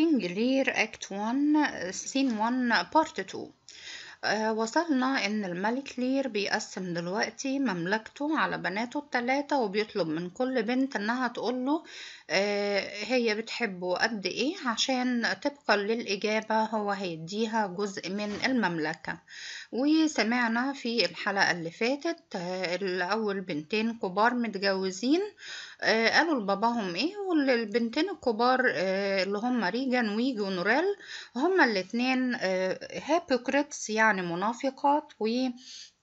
King Lear Act 1 Scene 1 Part 2 آه، وصلنا إن الملك لير بيقسم دلوقتي مملكته على بناته التلاتة وبيطلب من كل بنت إنها تقوله آه هي بتحبه قد إيه عشان طبقا للإجابة هو هيديها جزء من المملكة وسمعنا في الحلقة اللي فاتت آه، الأول بنتين كبار متجوزين آه، قالوا لباباهم إيه والبنتين الكبار اللي هما ريجان ويجو نورال هما الاتنين هابوكريتس يعني يعني منافقات و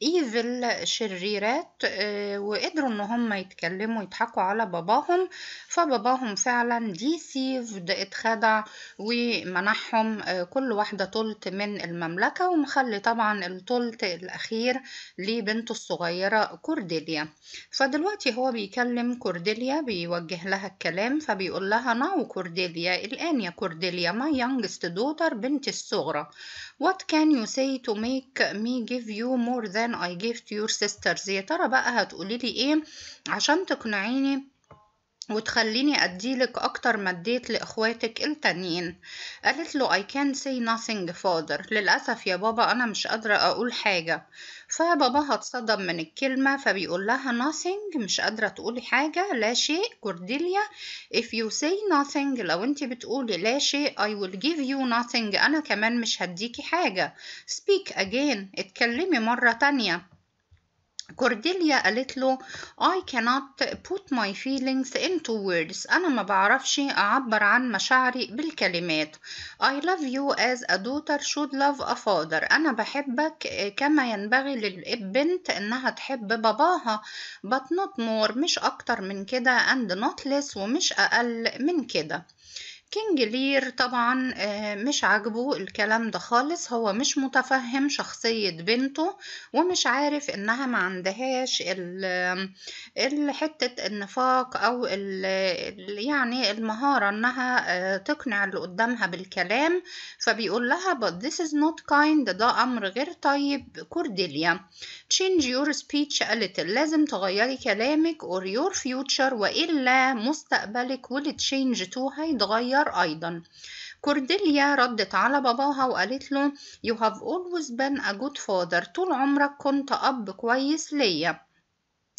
ايفل شريرات آه، وقدروا ان هم يتكلموا يضحكوا على باباهم فباباهم فعلا ديسيفد اتخدع ومنحهم آه، كل واحدة طلت من المملكة ومخلي طبعا الطلت الاخير لبنته الصغيرة كورديليا فدلوقتي هو بيكلم كورديليا بيوجه لها الكلام فبيقول لها ناو كورديليا الان يا كورديليا ما youngest daughter بنتي الصغرى what can you say to make me give you more than than I gave to your sisters يا ترى بقى هتقولي لي ايه عشان تقنعيني وتخليني أديلك أكتر ما اديت لإخواتك التانيين قالت له I can't say nothing father للأسف يا بابا أنا مش قادرة أقول حاجة فباباها اتصدم من الكلمة فبيقول لها nothing مش قادرة تقولي حاجة لا شيء كورديليا if you say nothing لو انت بتقولي لا شيء I will give you nothing أنا كمان مش هديكي حاجة speak again اتكلمي مرة تانية كورديليا قالت له I cannot put my feelings into words أنا ما بعرفش أعبر عن مشاعري بالكلمات I love you as a daughter should love a father أنا بحبك كما ينبغي للبنت إنها تحب باباها but not more مش أكتر من كده and not less ومش أقل من كده كينج لير طبعا آه، مش عاجبه الكلام ده خالص هو مش متفهم شخصية بنته ومش عارف انها ما عندهاش حتة النفاق او يعني المهارة انها آه، تقنع اللي قدامها بالكلام فبيقول لها but this is not kind ده امر غير طيب كورديليا change your speech a little لازم تغيري كلامك or your future وإلا مستقبلك will change to هيتغير صغير أيضا كورديليا ردت على باباها وقالت له You have always been a good father طول عمرك كنت أب كويس ليا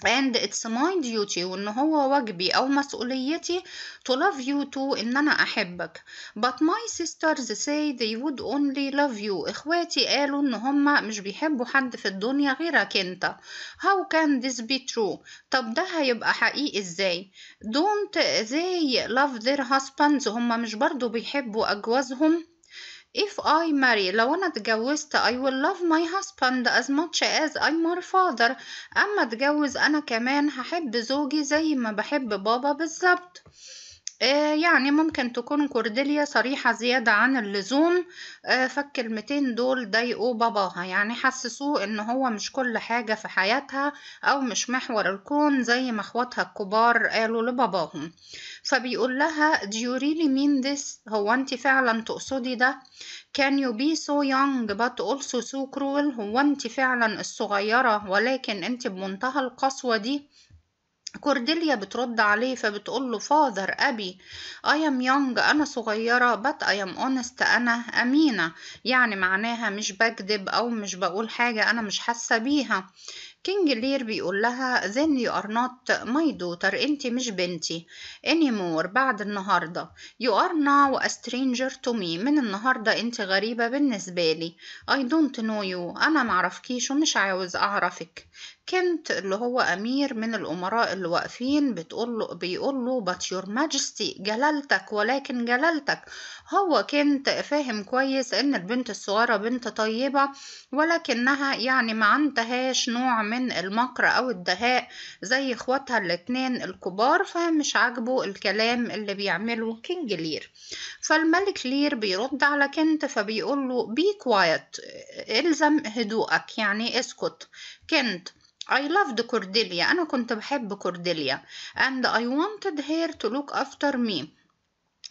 and it's my duty وان هو واجبي او مسؤوليتي to love you too ان انا احبك but my sisters say they would only love you اخواتي قالوا ان هما مش بيحبوا حد في الدنيا غيرك انت how can this be true طب ده هيبقى حقيقي ازاي don't they love their husbands هما مش برضو بيحبوا اجوازهم If I marry لو أنا اتجوزت I will love my husband as much as I'm my father أما اتجوز أنا كمان هحب زوجي زي ما بحب بابا بالظبط آه، يعني ممكن تكون كورديليا صريحة زيادة عن اللزوم آه، فالكلمتين دول ضايقوا باباها يعني حسسوه ان هو مش كل حاجة في حياتها او مش محور الكون زي ما اخواتها الكبار قالوا لباباهم فبيقول لها do you really mean this هو انت فعلا تقصدي ده can you be so young but also so cruel هو انت فعلا الصغيرة ولكن انت بمنتهى القسوة دي كورديليا بترد عليه فبتقول له فاذر أبي I am young أنا صغيرة but I am honest أنا أمينة يعني معناها مش بكذب أو مش بقول حاجة أنا مش حاسة بيها كينج لير بيقول لها then you are not my daughter انت مش بنتي anymore بعد النهاردة you are now a stranger to me من النهاردة انت غريبة بالنسبة لي I don't know you انا معرفكيش ومش عاوز اعرفك كنت اللي هو أمير من الأمراء اللي واقفين بتقول بيقول له but يور majesty جلالتك ولكن جلالتك هو كنت فاهم كويس إن البنت الصغيرة بنت طيبة ولكنها يعني ما عندهاش نوع من المكر أو الدهاء زي إخواتها الاتنين الكبار فمش عاجبه الكلام اللي بيعمله كينج لير فالملك لير بيرد على كنت فبيقول له be quiet الزم هدوءك يعني اسكت كنت I loved Cordelia. أنا كنت بحب كورديليا and I wanted her to look after me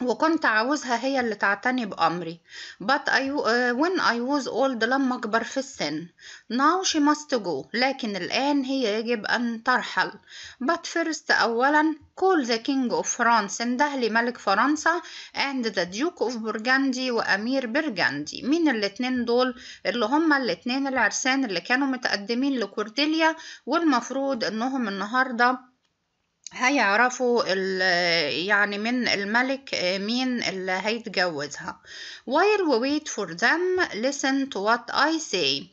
وكنت عاوزها هي اللي تعتني بأمري but I, uh, when I was old لما أكبر في السن now she must go لكن الآن هي يجب أن ترحل but first أولا call the king of France انده ملك فرنسا and the duke of Burgundy وأمير برجندي مين الاتنين دول اللي هما الاتنين العرسان اللي كانوا متقدمين لكورديليا والمفروض انهم النهارده هيعرفوا يعني من الملك آه، مين اللي هيتجوزها while we wait for them listen to what I say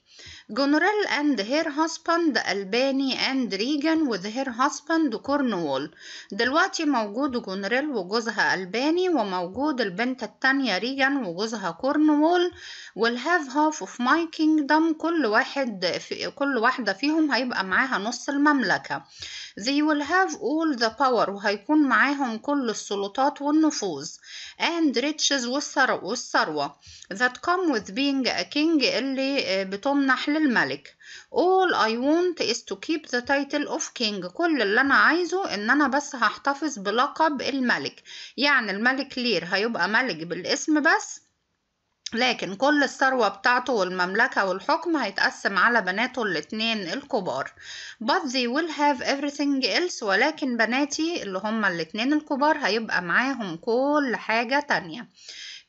جونريل and her husband الباني and Regan with her husband كورنول دلوقتي موجود جونريل وجوزها ألباني وموجود البنت التانية ريجان وجوزها كورنوول will have half of my kingdom كل واحد في كل واحدة فيهم هيبقى معاها نص المملكة they will have all the power وهيكون معاهم كل السلطات والنفوذ and riches والثروة that come with being a king اللي آه، بتمنح للملك all I want is to keep the title of king كل اللي أنا عايزه إن أنا بس هحتفظ بلقب الملك يعني الملك لير هيبقى ملك بالاسم بس لكن كل الثروة بتاعته والمملكة والحكم هيتقسم على بناته الاتنين الكبار but they will have everything else ولكن بناتي اللي هما الاتنين الكبار هيبقى معاهم كل حاجة تانية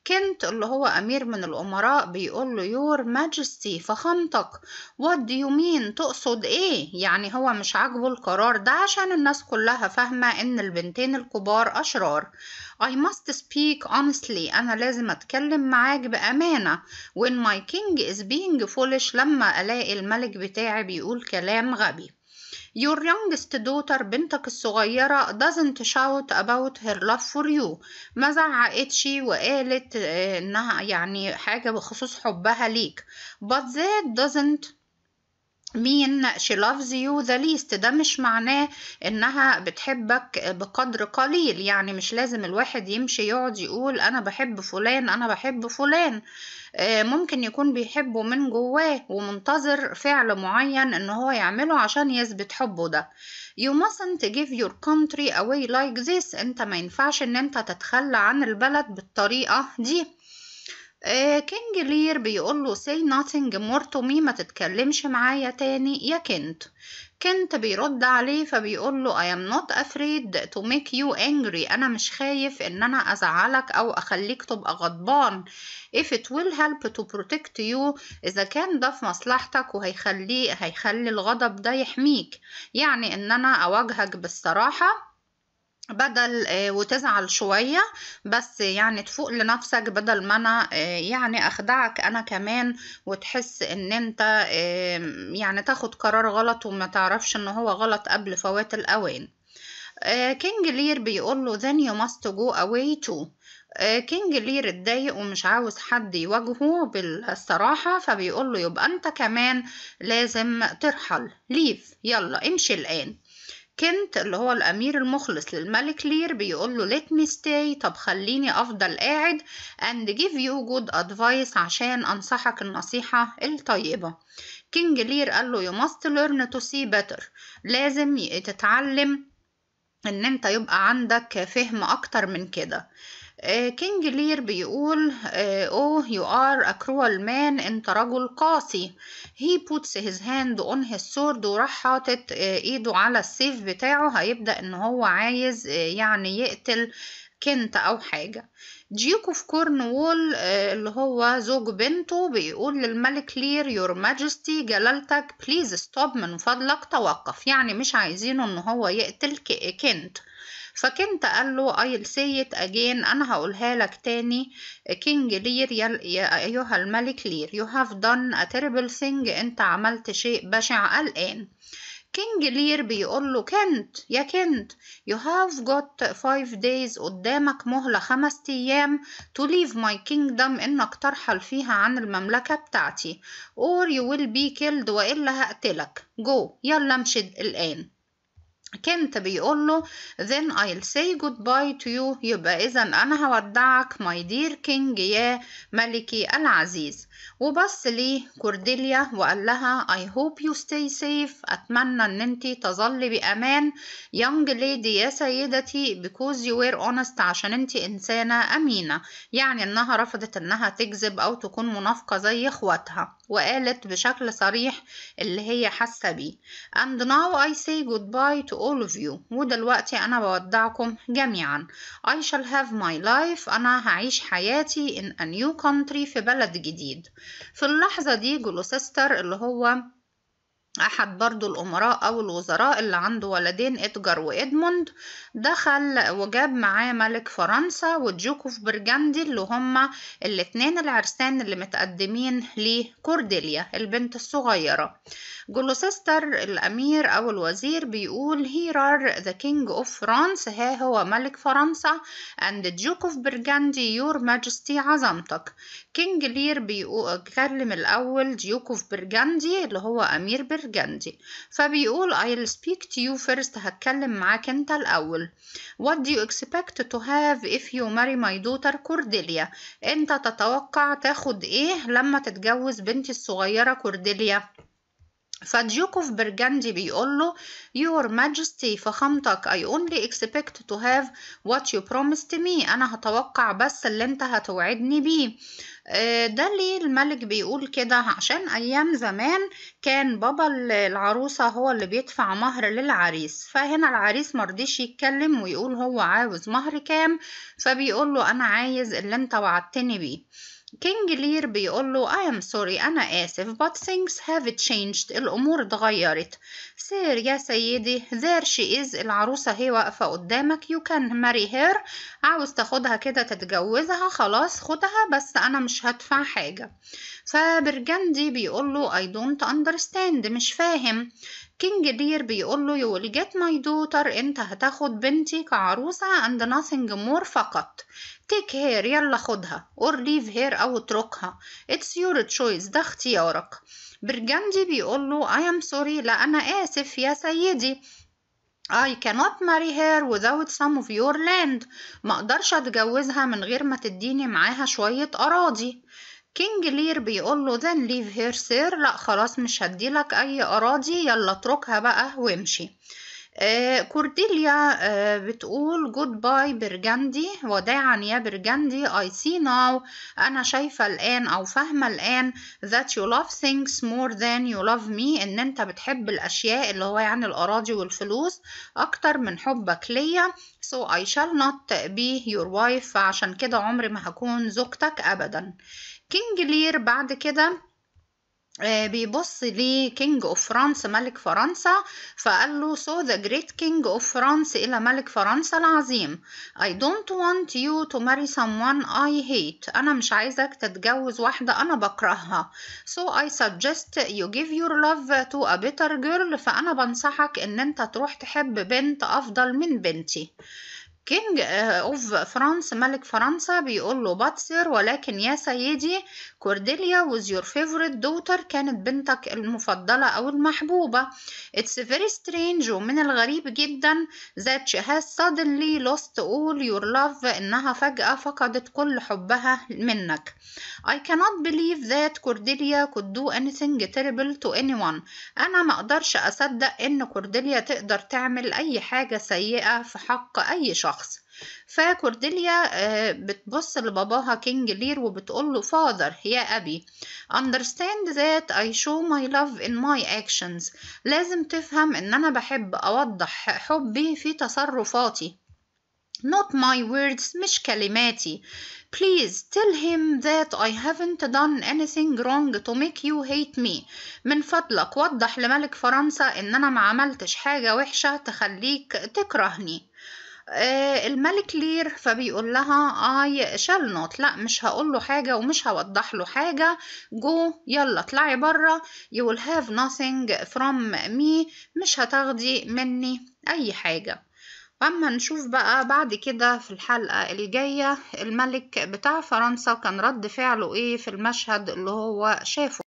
كنت اللي هو أمير من الأمراء بيقول له يور ماجستي فخامتك وات يو مين تقصد إيه يعني هو مش عاجبه القرار ده عشان الناس كلها فاهمة إن البنتين الكبار أشرار I must speak honestly أنا لازم أتكلم معاك بأمانة when my king is being foolish لما ألاقي الملك بتاعي بيقول كلام غبي Your youngest daughter بنتك الصغيرة doesn't shout about her love for you ما زعقتش وقالت انها يعني حاجة بخصوص حبها ليك but that doesn't مين she loves you the least ده مش معناه انها بتحبك بقدر قليل يعني مش لازم الواحد يمشي يقعد يقول انا بحب فلان انا بحب فلان آه، ممكن يكون بيحبه من جواه ومنتظر فعل معين ان هو يعمله عشان يثبت حبه ده you mustn't give your country away like this انت ما ينفعش ان انت تتخلى عن البلد بالطريقة دي آه، كينج لير بيقول له say nothing more to me ما تتكلمش معايا تاني يا كنت كنت بيرد عليه فبيقول له I am not afraid to make you angry أنا مش خايف إن أنا أزعلك أو أخليك تبقى غضبان if it will help to protect you إذا كان ده في مصلحتك وهيخليه هيخلي الغضب ده يحميك يعني إن أنا أواجهك بالصراحة بدل آه، وتزعل شوية بس يعني تفوق لنفسك بدل ما انا آه، يعني اخدعك انا كمان وتحس ان انت يعني تاخد قرار غلط وما تعرفش ان هو غلط قبل فوات الاوان آه، كينج لير بيقول له then you must go away too كينج لير اتضايق ومش عاوز حد يواجهه بالصراحة فبيقول له يبقى انت كمان لازم ترحل ليف يلا امشي الان كنت اللي هو الأمير المخلص للملك لير بيقول له let me stay طب خليني أفضل قاعد and give you good advice عشان أنصحك النصيحة الطيبة كينج لير قال له you must learn to see better لازم تتعلم ان انت يبقى عندك فهم اكتر من كده آه، كينج لير بيقول اوه يو ار ا كرول مان انت رجل قاسي he puts his hand on his sword وراح حاطط آه، ايده على السيف بتاعه هيبدأ ان هو عايز آه، يعني يقتل كنت او حاجة ديوك اوف كورنوول اللي هو زوج بنته بيقول للملك لير يور ماجستي جلالتك بليز ستوب من فضلك توقف يعني مش عايزينه ان هو يقتل كنت فكنت قال له I'll say it again أنا هقولها لك تاني كينج لير يا أيها الملك لير you have done a terrible thing أنت عملت شيء بشع الآن كينج لير بيقول له كنت يا كنت you have got five days قدامك مهلة خمس أيام to leave my kingdom إنك ترحل فيها عن المملكة بتاعتي or you will be killed وإلا هقتلك go يلا امشي الآن كنت بيقول له then I'll say goodbye to you يبقى إذا أنا هودعك my dear king يا ملكي العزيز وبص لي كورديليا وقال لها I hope you stay safe أتمنى إن أنت تظلي بأمان young lady يا سيدتي because you were honest عشان أنت إنسانة أمينة يعني إنها رفضت إنها تكذب أو تكون منافقة زي إخواتها وقالت بشكل صريح اللي هي حاسة بيه and now I say goodbye to all of you ودلوقتي أنا بودعكم جميعا I shall have my life أنا هعيش حياتي in a new country في بلد جديد في اللحظة دي جلوسستر اللي هو أحد برضو الأمراء أو الوزراء اللي عنده ولدين إدجار وإدموند دخل وجاب معاه ملك فرنسا وتجوك اوف برجندي اللي هما الاتنين العرسان اللي متقدمين لكورديليا البنت الصغيرة جلوسستر الأمير أو الوزير بيقول هيرار ذا كينج اوف فرانس ها هو ملك فرنسا and duke برجندي يور ماجستي عظمتك كينج لير بيكلم الأول ديوك اوف برجندي اللي هو أمير برجندي يعرف جندي فبيقول I'll speak to you first هتكلم معاك انت الأول What do you expect to have if you marry my daughter Cordelia انت تتوقع تاخد ايه لما تتجوز بنتي الصغيرة كورديليا فديوكوف برجندي بيقول له Your Majesty فخامتك I only expect to have what you promised me أنا هتوقع بس اللي أنت هتوعدني بيه آه، ده ليه الملك بيقول كده عشان أيام زمان كان بابا العروسة هو اللي بيدفع مهر للعريس فهنا العريس مرضيش يتكلم ويقول هو عاوز مهر كام فبيقول له أنا عايز اللي أنت وعدتني بيه كينج لير بيقول له I am sorry أنا آسف but things have changed الأمور اتغيرت سير يا سيدي there she is العروسة هي واقفة قدامك you can marry her عاوز تاخدها كده تتجوزها خلاص خدها بس أنا مش هدفع حاجة فبرجندي بيقول له I don't understand مش فاهم كينج دير بيقول له you will get my daughter انت هتاخد بنتي كعروسة and nothing more فقط take her يلا خدها or leave her او اتركها it's your choice ده اختيارك برجندي بيقول له I am sorry لا أنا آسف يا سيدي I cannot marry her without some of your land ما اقدرش اتجوزها من غير ما تديني معاها شوية أراضي كينج لير بيقوله then leave هير sir لا خلاص مش هديلك أي أراضي يلا اتركها بقى وامشي آه كورديليا آه بتقول جود باي برجندي وداعا يا برجندي I see now أنا شايفة الآن أو فاهمة الآن that you love things more than you love me إن أنت بتحب الأشياء اللي هو يعني الأراضي والفلوس أكتر من حبك ليا so I shall not be your wife فعشان كده عمري ما هكون زوجتك أبدا كينج لير بعد كده آه، بيبص كينج اوف فرنسا ملك فرنسا فقال له so the great king of France إلى ملك فرنسا العظيم I don't want you to marry someone I hate أنا مش عايزك تتجوز واحدة أنا بكرهها so I suggest you give your love to a better girl فأنا بنصحك إن أنت تروح تحب بنت أفضل من بنتي كينج اوف فرانس ملك فرنسا بيقول له باتسر ولكن يا سيدي كورديليا was يور favorite daughter كانت بنتك المفضلة او المحبوبة اتس فيري سترينج ومن الغريب جدا that she has suddenly lost all your love انها فجأة فقدت كل حبها منك I cannot believe that كورديليا could do anything terrible to anyone انا ما اقدرش اصدق ان كورديليا تقدر تعمل اي حاجة سيئة في حق اي شخص الشخص فكورديليا آه، بتبص لباباها كينج لير وبتقول له فاذر يا أبي understand that I show my love in my actions لازم تفهم إن أنا بحب أوضح حبي في تصرفاتي not my words مش كلماتي please tell him that I haven't done anything wrong to make you hate me من فضلك وضح لملك فرنسا ان انا ما عملتش حاجة وحشة تخليك تكرهني آه، الملك لير فبيقول لها اي شال نوت لا مش هقول له حاجه ومش هوضح له حاجه جو يلا اطلعي بره يو ويل هاف nothing فروم مي مش هتاخدي مني اي حاجه اما نشوف بقى بعد كده في الحلقه الجايه الملك بتاع فرنسا كان رد فعله ايه في المشهد اللي هو شافه